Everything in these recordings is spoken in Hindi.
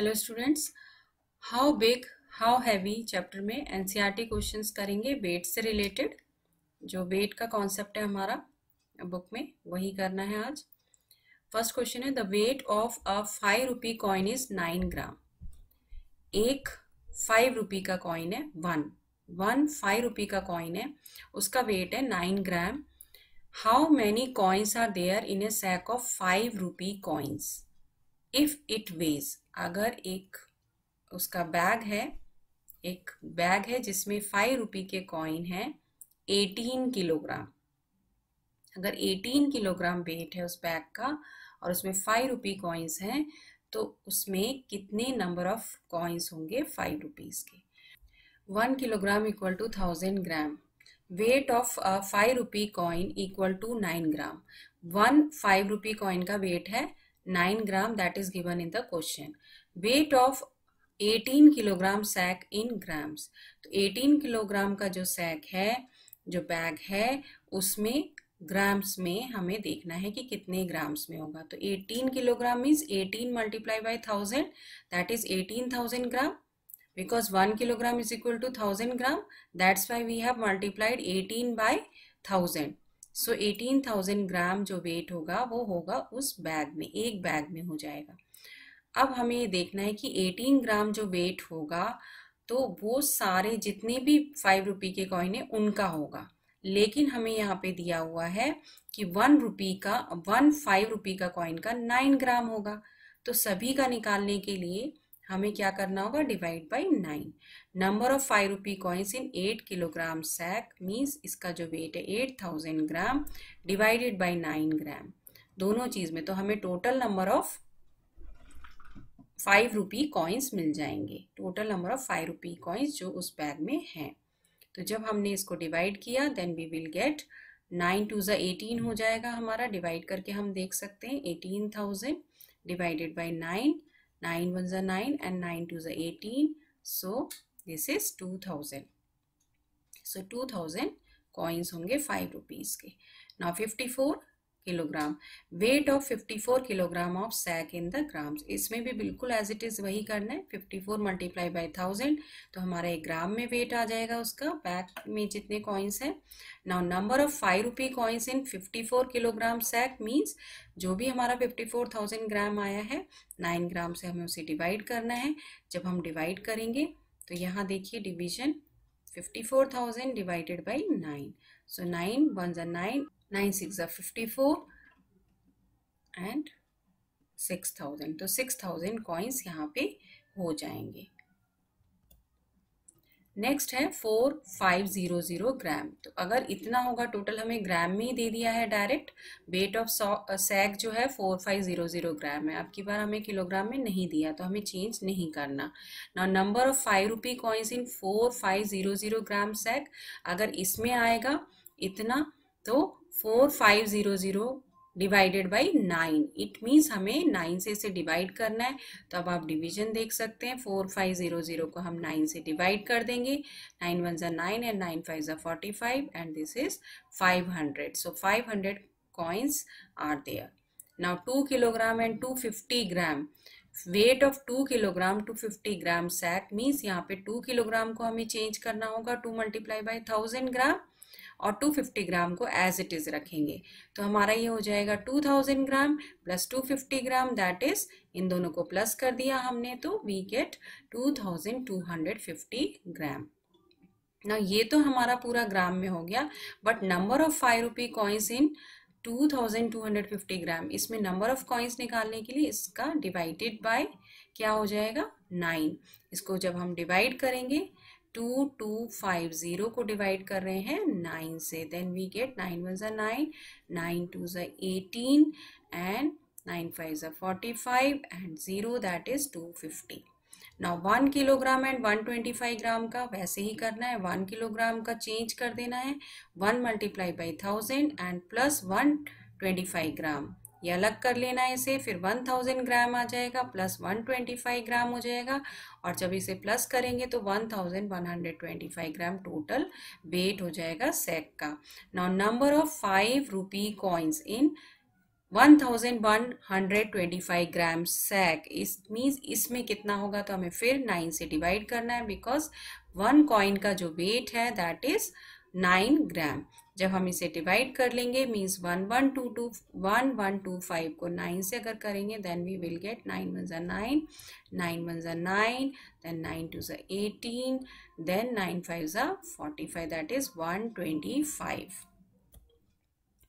hello students how big how heavy chapter में एनसीईआरटी क्वेश्चंस e करेंगे वेट से रिलेटेड जो वेट का कॉन्सेप्ट है हमारा बुक में वही करना है आज फर्स्ट क्वेश्चन है the weight of a five rupee coin is nine gram एक फाइव रुपी का कॉइन है वन वन फाइव रुपी का कॉइन है उसका वेट है nine gram how many coins are there in a sack of five rupee coins if it weighs अगर एक उसका बैग है एक बैग है जिसमें फाइव रुपी के कॉइन है एटीन किलोग्राम अगर एटीन किलोग्राम वेट है उस बैग का और उसमें फाइव रुपी कॉइन्स हैं तो उसमें कितने नंबर ऑफ कॉइन्स होंगे फाइव रुपीज़ के one kilogram equal to thousand gram weight of five rupee coin equal to nine gram one five rupee coin का वेट है 9 gram that is given in the question weight of 18 kilogram sack in grams तो 18 किलोग्राम का जो sack है जो bag है उसमें ग्राम्स में हमें देखना है कि कितने ग्राम्स में होगा तो 18 kilogram means 18 multiply by thousand that is 18,000 gram because one kilogram is equal to thousand gram that's why we have multiplied 18 by thousand so eighteen thousand gram जो वेट होगा वो होगा उस बैग में एक बैग में हो जाएगा अब हमें ये देखना है कि एटीन ग्राम जो वेट होगा तो वो सारे जितने भी फाइव रुपी के कॉइन है उनका होगा लेकिन हमें यहाँ पे दिया हुआ है कि वन रुपी का वन फाइव रुपी का कॉइन का नाइन ग्राम होगा तो सभी का निकालने के लिए हमें क्या करना होगा divide by nine number of five rupee coins in eight kilogram sack means इसका जो वेट है eight thousand gram divided by nine gram दोनों चीज़ में तो हमें total number of five rupee coins मिल जाएंगे total number of five rupee coins जो उस बैग में हैं तो जब हमने इसको डिवाइड किया then we will get nine two जो एटीन हो जाएगा हमारा डिवाइड करके हम देख सकते हैं eighteen thousand divided by nine nine one जो nine and nine two eighteen eighteen so this is two thousand so two thousand coins होंगे फाइव रुपीज़ के ना fifty four kilogram weight of fifty four kilogram of sack in the gram इसमें भी बिल्कुल एज इट इज़ वही करना है fifty four multiply by thousand तो हमारा एक ग्राम में वेट आ जाएगा उसका बैक में जितने कॉइन्स हैं now number of five rupee coins in fifty four kilogram sack means जो भी हमारा फिफ्टी फोर थाउजेंड ग्राम आया है नाइन ग्राम से हमें उसे डिवाइड करना है जब हम डिवाइड करेंगे तो यहाँ देखिए division fifty four thousand divided by nine so nine one ज़ा नाइन नाइन सिक्स ज़ा fifty four and six thousand तो सिक्स थाउजेंड कॉइन्स यहाँ पे हो जाएंगे नेक्स्ट है four five zero zero gram तो अगर इतना होगा टोटल हमें ग्राम में ही दे दिया है डायरेक्ट वेट ऑफ सैक जो है four five zero zero gram है अब की बार हमें किलोग्राम में नहीं दिया तो हमें चेंज नहीं करना ना number of five rupee coins in four five zero zero gram sack अगर इसमें आएगा इतना तो four five zero zero divided by nine it means हमें नाइन से इसे डिवाइड करना है तो अब आप डिवीजन देख सकते हैं फोर फाइव ज़ीरो ज़ीरो को हम नाइन से डिवाइड कर देंगे नाइन वन ज़ा नाइन एंड नाइन फाइव ज़ा forty five and this is five hundred so five hundred are there now two kilogram and two fifty gram weight of two kilogram two fifty gram sack means यहाँ पे टू किलोग्राम को हमें चेंज करना होगा to multiply by thousand gram और 250 ग्राम को एज इट इज़ रखेंगे तो हमारा ये हो जाएगा 2000 gram plus 250 gram that is इन दोनों को प्लस कर दिया हमने तो वी गेट 2250 ग्राम ना ये तो हमारा पूरा ग्राम में हो गया but number of five rupee coins in 2250 gram इसमें नंबर ऑफ कॉइन्स निकालने के लिए इसका डिवाइडेड बाय क्या हो जाएगा नाइन इसको जब हम डिवाइड करेंगे टू टू फाइव ज़ीरो को डिवाइड कर रहे हैं नाइन से then we get nine one ज़ा नाइन नाइन टू ज़ा एटीन एंड नाइन फाइव ज़ा forty five and zero that is two fifty now one kilogram and one twenty five gram का वैसे ही करना है वन किलोग्राम का चेंज कर देना है one multiply by thousand and plus one twenty five gram ये अलग कर लेना है इसे फिर वन थाउजेंड ग्राम आ जाएगा plus one twenty five gram हो जाएगा और जब इसे प्लस करेंगे तो one thousand one hundred twenty five gram total weight हो जाएगा सेक का now number of five rupee coins in 1125 gram sack इस मीन्स इसमें कितना होगा तो हमें फिर 9 से डिवाइड करना है बिकॉज वन कॉइन का जो वेट है दैट इज़ नाइन ग्राम जब हम इसे डिवाइड कर लेंगे means one one two two one one two five को नाइन से अगर करेंगे then we will get nine one ज़ा नाइन नाइन वन ज़ा नाइन देन नाइन टू ज़ा एटीन देन नाइन फाइव ज़ा forty five that is one twenty five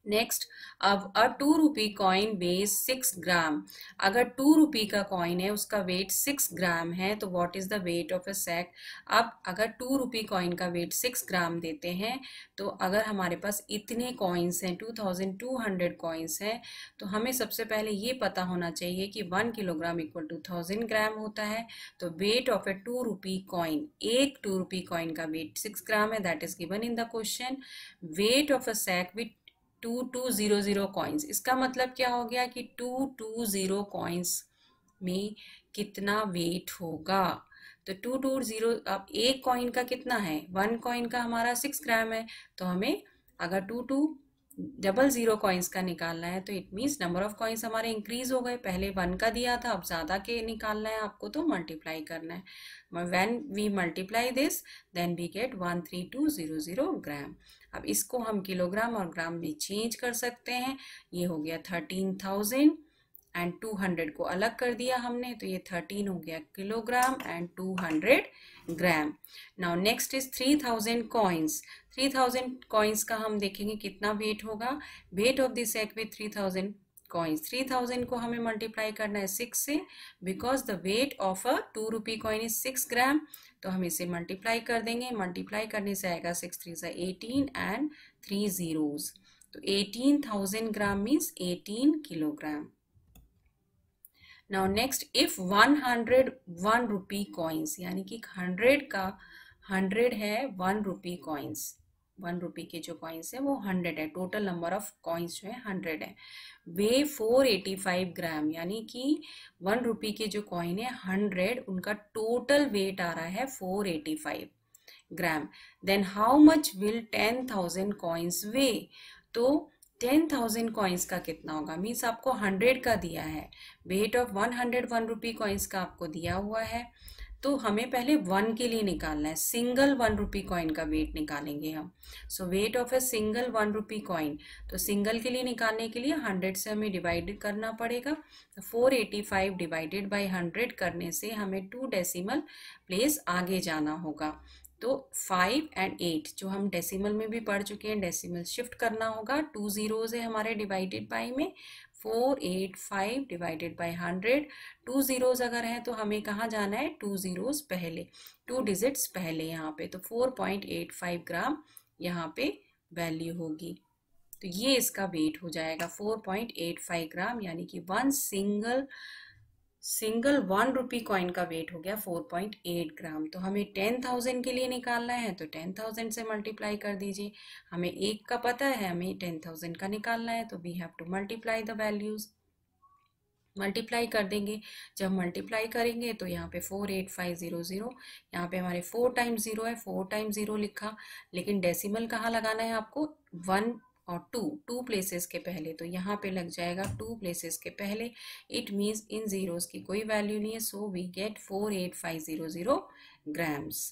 next अब a two rupee coin weighs six gram अगर टू रुपी का कॉइन है उसका वेट सिक्स ग्राम है तो what is the weight of a sack अब अगर टू रुपी कॉइन का वेट सिक्स ग्राम देते हैं तो अगर हमारे पास इतने कॉइन्स हैं two thousand two hundred coins हैं तो हमें सबसे पहले ये पता होना चाहिए कि one kilogram equal to thousand gram होता है तो weight of a two rupee coin एक टू रुपी कॉइन का वेट सिक्स ग्राम है that is given in the question weight of a sack with two two zero zero coins इसका मतलब क्या हो गया कि टू टू ज़ीरो कॉइन्स में कितना वेट होगा तो टू टू ज़ीरो अब एक कॉइन का कितना है वन कॉइन का हमारा सिक्स ग्राम है तो हमें अगर two two double zero coins का निकालना है तो it means number of coins हमारे इंक्रीज़ हो गए पहले वन का दिया था अब ज़्यादा के निकालना है आपको तो मल्टीप्लाई करना है when we multiply this then we get one three two zero zero gram अब इसको हम किलोग्राम और ग्राम में चेंज कर सकते हैं ये हो गया thirteen thousand and two hundred को अलग कर दिया हमने तो ये थर्टीन हो गया kilogram and two hundred gram now next is three thousand coins three thousand coins का हम देखेंगे कितना वेट होगा वेट ऑफ दिस एक्वे three thousand coins three thousand को हमें मल्टीप्लाई करना है सिक्स से because the weight of a two rupee coin is six gram तो हम इसे मल्टीप्लाई कर देंगे मल्टीप्लाई करने से आएगा सिक्स थ्री सा एटीन एंड थ्री ज़ीरोज़ तो eighteen thousand gram means eighteen kilogram now next if one hundred one rupee coins यानी कि हंड्रेड का हंड्रेड है one rupee coins one rupee के जो कॉइन्स है वो हंड्रेड है टोटल नंबर ऑफ कॉइन्स जो है हंड्रेड है weigh four eighty five gram यानी कि वन रुपी के जो कॉइन है हंड्रेड उनका टोटल वेट आ रहा है four eighty five gram then how much will ten thousand coins weigh तो टेन थाउजेंड कॉइन्स का कितना होगा मीन्स आपको हंड्रेड का दिया है weight of one hundred one rupee coins का आपको दिया हुआ है तो हमें पहले वन के लिए निकालना है सिंगल वन रुपी कॉइन का वेट निकालेंगे हम so weight of a single one rupee coin तो सिंगल के लिए निकालने के लिए हंड्रेड से हमें डिवाइड करना पड़ेगा तो four eighty five divided by hundred करने से हमें टू डेसिमल प्लेस आगे जाना होगा तो फाइव एंड एट जो हम डेसिमल में भी पढ़ चुके हैं डेसिमल शिफ्ट करना होगा टू ज़ीरोज़ है हमारे डिवाइडेड बाई में four eight five divided by hundred two zeros अगर हैं तो हमें कहाँ जाना है टू ज़ीरोज़ पहले टू डिजिट्स पहले यहाँ पे तो four point eight five gram यहाँ पे वैल्यू होगी तो ये इसका वेट हो जाएगा four point eight five gram यानी कि one single single one rupee coin का वेट हो गया फोर पॉइंट एट ग्राम तो हमें टेन थाउजेंड के लिए निकालना है तो टेन थाउजेंड से मल्टीप्लाई कर दीजिए हमें एक का पता है हमें टेन थाउजेंड का निकालना है तो we have to multiply the values multiply कर देंगे जब मल्टीप्लाई करेंगे तो यहाँ पे four eight five zero zero यहाँ पे हमारे फोर टाइम ज़ीरो है फोर टाइम ज़ीरो लिखा लेकिन डेसिमल कहाँ लगाना है आपको वन और टू टू प्लेसेस के पहले तो यहाँ पे लग जाएगा टू प्लेसेस के पहले इट मीन्स इन ज़ीरोज़ की कोई वैल्यू नहीं है so we get four eight five zero zero grams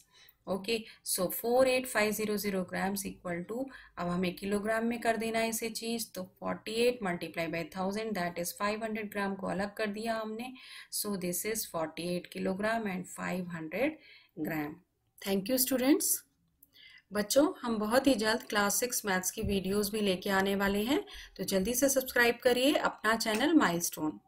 okay so four eight five zero zero grams equal to अब हमें किलोग्राम में कर देना है इसे चीज़ तो forty eight multiply by thousand that is five hundred gram को अलग कर दिया हमने so this is forty eight kilogram and five hundred gram thank you students बच्चों हम बहुत ही जल्द क्लास सिक्स मैथ्स की वीडियोस भी लेके आने वाले हैं तो जल्दी से सब्सक्राइब करिए अपना चैनल माइलस्टोन